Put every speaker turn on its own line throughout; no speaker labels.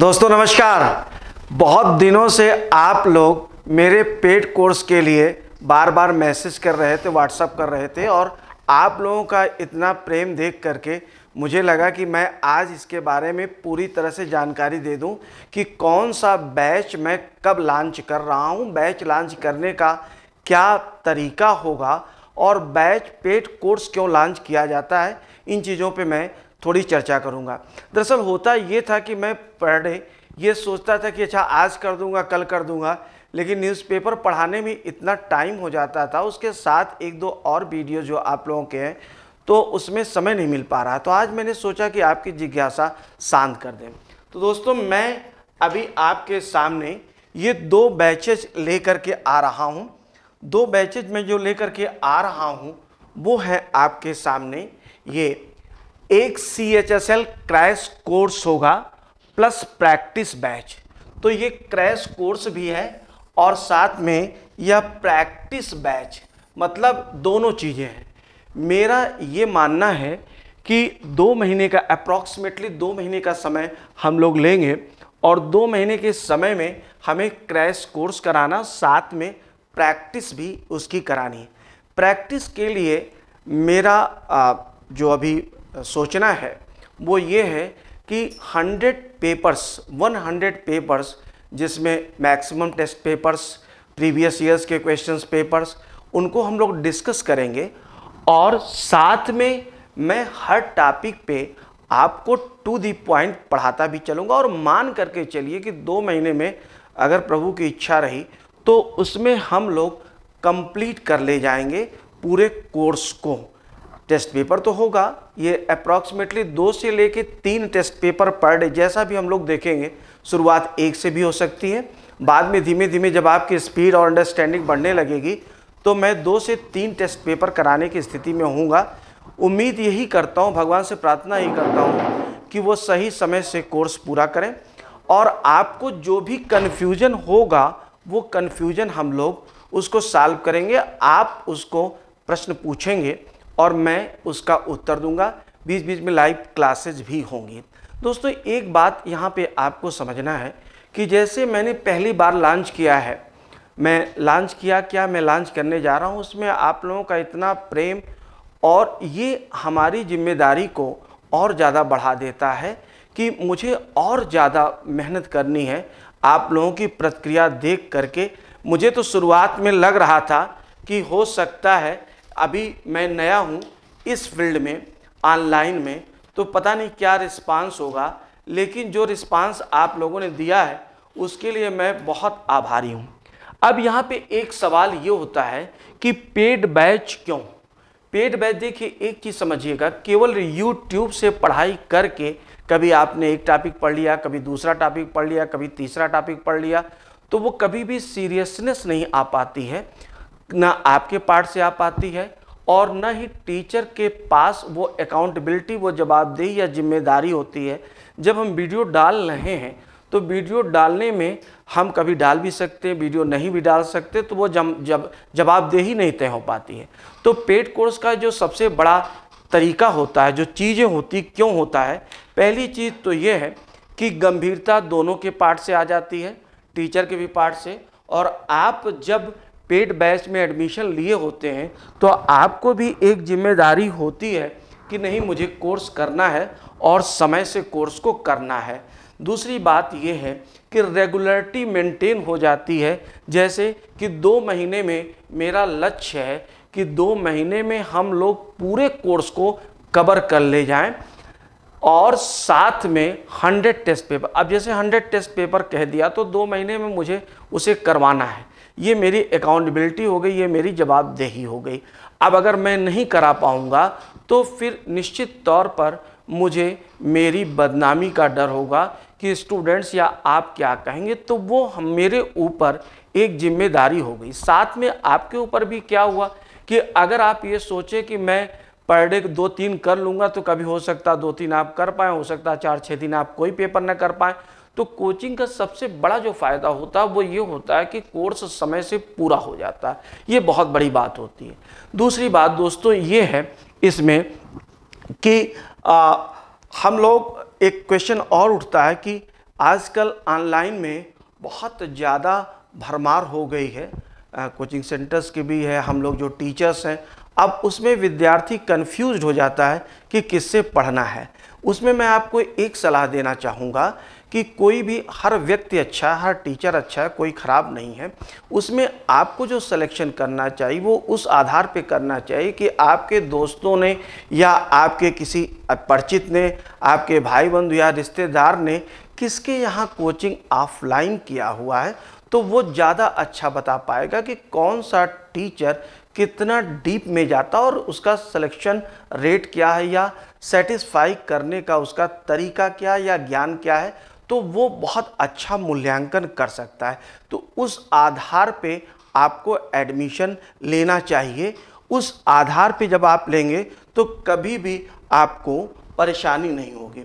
दोस्तों नमस्कार बहुत दिनों से आप लोग मेरे पेड कोर्स के लिए बार बार मैसेज कर रहे थे व्हाट्सअप कर रहे थे और आप लोगों का इतना प्रेम देख करके मुझे लगा कि मैं आज इसके बारे में पूरी तरह से जानकारी दे दूं कि कौन सा बैच मैं कब लॉन्च कर रहा हूं बैच लॉन्च करने का क्या तरीका होगा और बैच पेड कोर्स क्यों लॉन्च किया जाता है इन चीज़ों पर मैं थोड़ी चर्चा करूँगा दरअसल होता ये था कि मैं पढ़े ये सोचता था कि अच्छा आज कर दूँगा कल कर दूँगा लेकिन न्यूज़पेपर पढ़ाने में इतना टाइम हो जाता था उसके साथ एक दो और वीडियो जो आप लोगों के हैं तो उसमें समय नहीं मिल पा रहा तो आज मैंने सोचा कि आपकी जिज्ञासा शांत कर दें तो दोस्तों मैं अभी आपके सामने ये दो बैचेज लेकर के आ रहा हूँ दो बैचेज में जो लेकर के आ रहा हूँ वो है आपके सामने ये एक C H S L crash course होगा प्लस प्रैक्टिस बैच तो ये क्रैश कोर्स भी है और साथ में यह प्रैक्टिस बैच मतलब दोनों चीज़ें हैं मेरा ये मानना है कि दो महीने का अप्रॉक्सीमेटली दो महीने का समय हम लोग लेंगे और दो महीने के समय में हमें क्रैश कोर्स कराना साथ में प्रैक्टिस भी उसकी करानी है प्रैक्टिस के लिए मेरा जो अभी सोचना है वो ये है कि 100 पेपर्स 100 पेपर्स जिसमें maximum test papers previous years के क्वेश्चंस पेपर्स उनको हम लोग डिस्कस करेंगे और साथ में मैं हर टॉपिक पे आपको टू दी पॉइंट पढ़ाता भी चलूँगा और मान करके चलिए कि दो महीने में अगर प्रभु की इच्छा रही तो उसमें हम लोग कंप्लीट कर ले जाएंगे पूरे कोर्स को टेस्ट पेपर तो होगा ये अप्रॉक्सीमेटली दो से लेके तीन टेस्ट पेपर पर डे जैसा भी हम लोग देखेंगे शुरुआत एक से भी हो सकती है बाद में धीमे धीमे जब आपकी स्पीड और अंडरस्टैंडिंग बढ़ने लगेगी तो मैं दो से तीन टेस्ट पेपर कराने की स्थिति में हूँगा उम्मीद यही करता हूँ भगवान से प्रार्थना यही करता हूँ कि वो सही समय से कोर्स पूरा करें और आपको जो भी कन्फ्यूजन होगा वो कन्फ्यूजन हम लोग उसको सॉल्व करेंगे आप उसको प्रश्न पूछेंगे और मैं उसका उत्तर दूंगा बीच बीच में लाइव क्लासेज भी होंगी दोस्तों एक बात यहाँ पे आपको समझना है कि जैसे मैंने पहली बार लॉन्च किया है मैं लॉन्च किया क्या मैं लॉन्च करने जा रहा हूँ उसमें आप लोगों का इतना प्रेम और ये हमारी जिम्मेदारी को और ज़्यादा बढ़ा देता है कि मुझे और ज़्यादा मेहनत करनी है आप लोगों की प्रतिक्रिया देख करके मुझे तो शुरुआत में लग रहा था कि हो सकता है अभी मैं नया हूँ इस फील्ड में ऑनलाइन में तो पता नहीं क्या रिस्पांस होगा लेकिन जो रिस्पांस आप लोगों ने दिया है उसके लिए मैं बहुत आभारी हूँ अब यहाँ पे एक सवाल ये होता है कि पेड बैच क्यों पेड बैच देखिए एक चीज़ समझिएगा केवल यूट्यूब से पढ़ाई करके कभी आपने एक टॉपिक पढ़ लिया कभी दूसरा टॉपिक पढ़ लिया कभी तीसरा टॉपिक पढ़ लिया तो वो कभी भी सीरियसनेस नहीं आ पाती है ना आपके पार्ट से आ पाती है और न ही टीचर के पास वो अकाउंटेबिलिटी वो जवाबदेही या जिम्मेदारी होती है जब हम वीडियो डाल रहे हैं तो वीडियो डालने में हम कभी डाल भी सकते हैं वीडियो नहीं भी डाल सकते तो वो जम जब जवाबदेही नहीं तय हो पाती है तो पेड कोर्स का जो सबसे बड़ा तरीका होता है जो चीज़ें होती क्यों होता है पहली चीज़ तो ये है कि गंभीरता दोनों के पार्ट से आ जाती है टीचर के भी पार्ट से और आप जब पेड बैच में एडमिशन लिए होते हैं तो आपको भी एक जिम्मेदारी होती है कि नहीं मुझे कोर्स करना है और समय से कोर्स को करना है दूसरी बात यह है कि रेगुलरिटी मेंटेन हो जाती है जैसे कि दो महीने में मेरा लक्ष्य है कि दो महीने में हम लोग पूरे कोर्स को कवर कर ले जाएं और साथ में 100 टेस्ट पेपर अब जैसे 100 टेस्ट पेपर कह दिया तो दो महीने में मुझे उसे करवाना है ये मेरी अकाउंटेबिलिटी हो गई ये मेरी जवाबदेही हो गई अब अगर मैं नहीं करा पाऊँगा तो फिर निश्चित तौर पर मुझे मेरी बदनामी का डर होगा कि स्टूडेंट्स या आप क्या कहेंगे तो वो हम मेरे ऊपर एक जिम्मेदारी हो गई साथ में आपके ऊपर भी क्या हुआ कि अगर आप ये सोचें कि मैं पर डे दो तीन कर लूँगा तो कभी हो सकता दो तीन आप कर पाएँ हो सकता चार छः दिन आप कोई पेपर ना कर पाएँ तो कोचिंग का सबसे बड़ा जो फ़ायदा होता है वो ये होता है कि कोर्स समय से पूरा हो जाता है ये बहुत बड़ी बात होती है दूसरी बात दोस्तों ये है इसमें कि आ, हम लोग एक क्वेश्चन और उठता है कि आजकल ऑनलाइन में बहुत ज़्यादा भरमार हो गई है आ, कोचिंग सेंटर्स की भी है हम लोग जो टीचर्स हैं अब उसमें विद्यार्थी कंफ्यूज हो जाता है कि किससे पढ़ना है उसमें मैं आपको एक सलाह देना चाहूँगा कि कोई भी हर व्यक्ति अच्छा है हर टीचर अच्छा है कोई ख़राब नहीं है उसमें आपको जो सिलेक्शन करना चाहिए वो उस आधार पे करना चाहिए कि आपके दोस्तों ने या आपके किसी परिचित ने आपके भाई बंधु या रिश्तेदार ने किसके यहाँ कोचिंग ऑफलाइन किया हुआ है तो वो ज़्यादा अच्छा बता पाएगा कि कौन सा टीचर कितना डीप में जाता और उसका सिलेक्शन रेट क्या है या सेटिस्फाई करने का उसका तरीका क्या है या ज्ञान क्या है तो वो बहुत अच्छा मूल्यांकन कर सकता है तो उस आधार पे आपको एडमिशन लेना चाहिए उस आधार पे जब आप लेंगे तो कभी भी आपको परेशानी नहीं होगी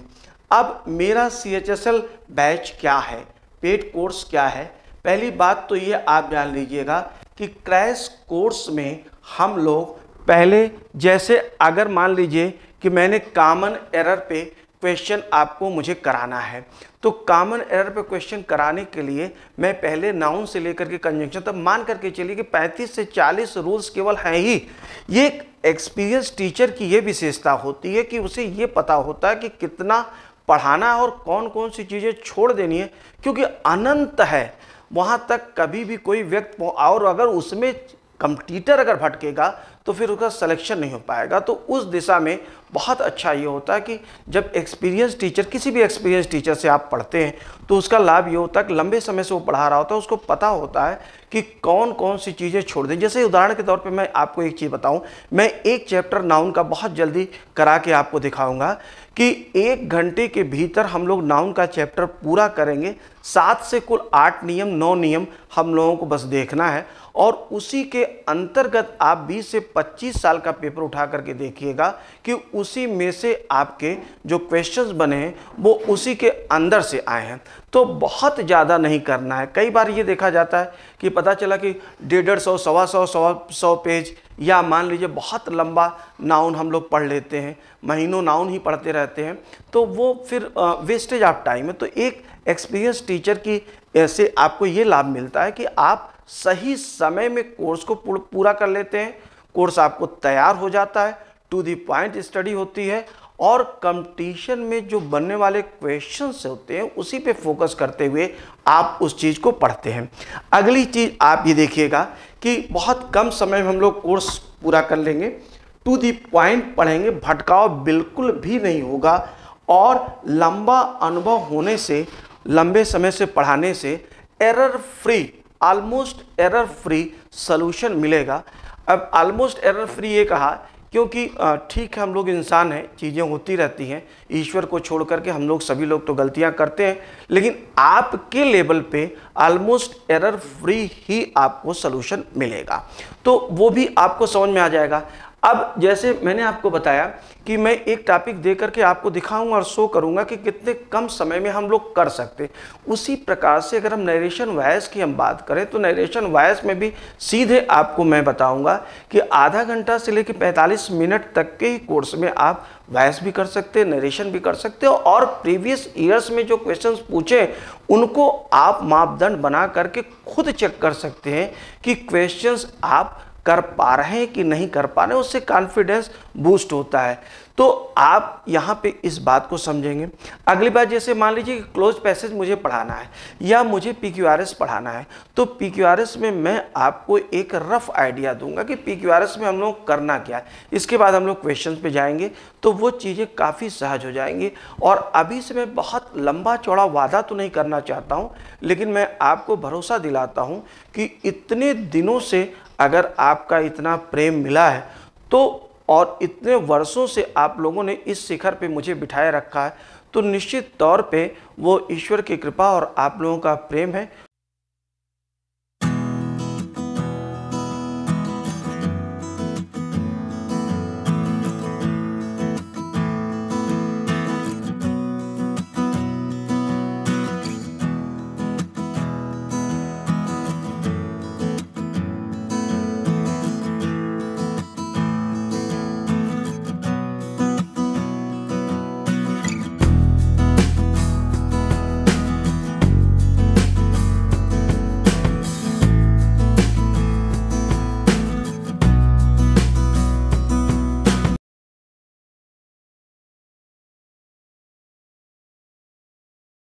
अब मेरा C H S L batch क्या है पेड कोर्स क्या है पहली बात तो ये आप जान लीजिएगा कि क्रैश कोर्स में हम लोग पहले जैसे अगर मान लीजिए कि मैंने कामन एरर पे क्वेश्चन आपको मुझे कराना है तो कॉमन एरर पे क्वेश्चन कराने के लिए मैं पहले नाउन से लेकर के कंजंक्शन तब मान करके चलिए कि 35 से 40 रूल्स केवल हैं ही ये एक्सपीरियंस टीचर की ये विशेषता होती है कि उसे ये पता होता है कि कितना पढ़ाना और कौन कौन सी चीज़ें छोड़ देनी है क्योंकि अनंत है वहाँ तक कभी भी कोई व्यक्ति और अगर उसमें कंप्यूटर अगर भटकेगा तो फिर उसका सिलेक्शन नहीं हो पाएगा तो उस दिशा में बहुत अच्छा ये होता है कि जब एक्सपीरियंस टीचर किसी भी एक्सपीरियंस टीचर से आप पढ़ते हैं तो उसका लाभ ये होता है कि लंबे समय से वो पढ़ा रहा होता है उसको पता होता है कि कौन कौन सी चीज़ें छोड़ दें जैसे उदाहरण के तौर पे मैं आपको एक चीज़ बताऊं मैं एक चैप्टर नाउन का बहुत जल्दी करा के आपको दिखाऊंगा कि एक घंटे के भीतर हम लोग नाउन का चैप्टर पूरा करेंगे सात से कुल आठ नियम नौ नियम हम लोगों को बस देखना है और उसी के अंतर्गत आप 20 से 25 साल का पेपर उठा करके देखिएगा कि उसी में से आपके जो क्वेश्चंस बने हैं वो उसी के अंदर से आए हैं तो बहुत ज़्यादा नहीं करना है कई बार ये देखा जाता है कि पता चला कि डेढ़ डेढ़ सौ सवा सौ सवा सौ पेज या मान लीजिए बहुत लंबा नाउन हम लोग पढ़ लेते हैं महीनों नाउन ही पढ़ते रहते हैं तो वो फिर वेस्टेज ऑफ टाइम है तो एक एक्सपीरियंस टीचर की से आपको ये लाभ मिलता है कि आप सही समय में कोर्स को पूरा कर लेते हैं कोर्स आपको तैयार हो जाता है टू दी पॉइंट स्टडी होती है और कंपटीशन में जो बनने वाले क्वेश्चन होते हैं उसी पे फोकस करते हुए आप उस चीज़ को पढ़ते हैं अगली चीज़ आप ये देखिएगा कि बहुत कम समय में हम लोग कोर्स पूरा कर लेंगे टू दी पॉइंट पढ़ेंगे भटकाव बिल्कुल भी नहीं होगा और लंबा अनुभव होने से लंबे समय से पढ़ाने से error free almost error free solution मिलेगा अब ऑलमोस्ट एरर फ्री ये कहा क्योंकि ठीक है हम लोग इंसान हैं चीज़ें होती रहती हैं ईश्वर को छोड़ करके हम लोग सभी लोग तो गलतियां करते हैं लेकिन आपके लेवल पे ऑलमोस्ट एरर फ्री ही आपको सलूशन मिलेगा तो वो भी आपको समझ में आ जाएगा अब जैसे मैंने आपको बताया कि मैं एक टॉपिक दे करके आपको दिखाऊंगा और शो करूंगा कि कितने कम समय में हम लोग कर सकते उसी प्रकार से अगर हम नरेशन वायस की हम बात करें तो नरेशन वायस में भी सीधे आपको मैं बताऊंगा कि आधा घंटा से लेकर 45 मिनट तक के ही कोर्स में आप वायस भी कर सकते हैं नरेशन भी कर सकते हो और प्रीवियस ईयर्स में जो क्वेश्चन पूछे उनको आप मापदंड बना करके खुद चेक कर सकते हैं कि क्वेश्चन आप कर पा रहे हैं कि नहीं कर पा रहे हैं उससे कॉन्फिडेंस बूस्ट होता है तो आप यहाँ पे इस बात को समझेंगे अगली बात जैसे मान लीजिए कि क्लोज पैसेज मुझे पढ़ाना है या मुझे पी पढ़ाना है तो पी में मैं आपको एक रफ आइडिया दूंगा कि पी में हम लोग करना क्या है इसके बाद हम लोग क्वेश्चन पे जाएंगे तो वो चीज़ें काफ़ी सहज हो जाएंगी और अभी से मैं बहुत लंबा चौड़ा वादा तो नहीं करना चाहता हूँ लेकिन मैं आपको भरोसा दिलाता हूँ कि इतने दिनों से अगर आपका इतना प्रेम मिला है तो और इतने वर्षों से आप लोगों ने इस शिखर पे मुझे बिठाए रखा है तो निश्चित तौर पे वो ईश्वर की कृपा और आप लोगों का प्रेम है